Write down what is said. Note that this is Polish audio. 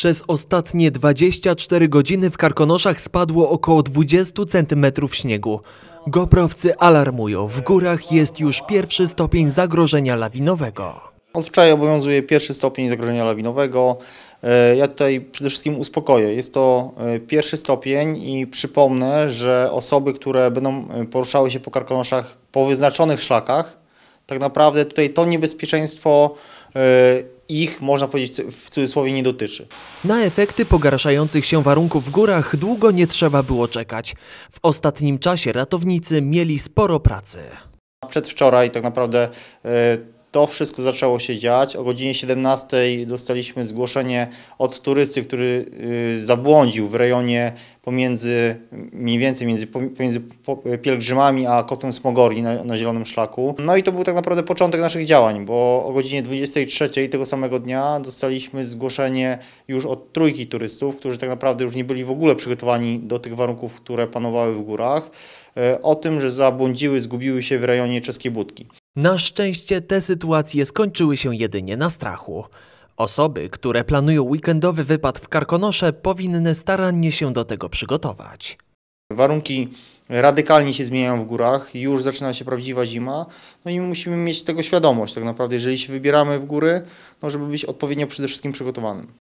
Przez ostatnie 24 godziny w Karkonoszach spadło około 20 cm śniegu. Goprowcy alarmują, w górach jest już pierwszy stopień zagrożenia lawinowego. Od wczoraj obowiązuje pierwszy stopień zagrożenia lawinowego. E, ja tutaj przede wszystkim uspokoję. Jest to e, pierwszy stopień i przypomnę, że osoby, które będą e, poruszały się po karkonoszach po wyznaczonych szlakach, tak naprawdę tutaj to niebezpieczeństwo ich, można powiedzieć, w cudzysłowie nie dotyczy. Na efekty pogarszających się warunków w górach długo nie trzeba było czekać. W ostatnim czasie ratownicy mieli sporo pracy. Przedwczoraj tak naprawdę e, to wszystko zaczęło się dziać. O godzinie 17 dostaliśmy zgłoszenie od turysty, który y, zabłądził w rejonie pomiędzy, mniej więcej między, pomiędzy pielgrzymami a kotem Smogori na, na Zielonym Szlaku. No i to był tak naprawdę początek naszych działań, bo o godzinie 23 tego samego dnia dostaliśmy zgłoszenie już od trójki turystów, którzy tak naprawdę już nie byli w ogóle przygotowani do tych warunków, które panowały w górach y, o tym, że zabłądziły, zgubiły się w rejonie Czeskiej Budki. Na szczęście te sytuacje skończyły się jedynie na strachu. Osoby, które planują weekendowy wypad w Karkonosze, powinny starannie się do tego przygotować. Warunki radykalnie się zmieniają w górach, już zaczyna się prawdziwa zima, no i musimy mieć tego świadomość tak naprawdę, jeżeli się wybieramy w góry, no żeby być odpowiednio przede wszystkim przygotowanym.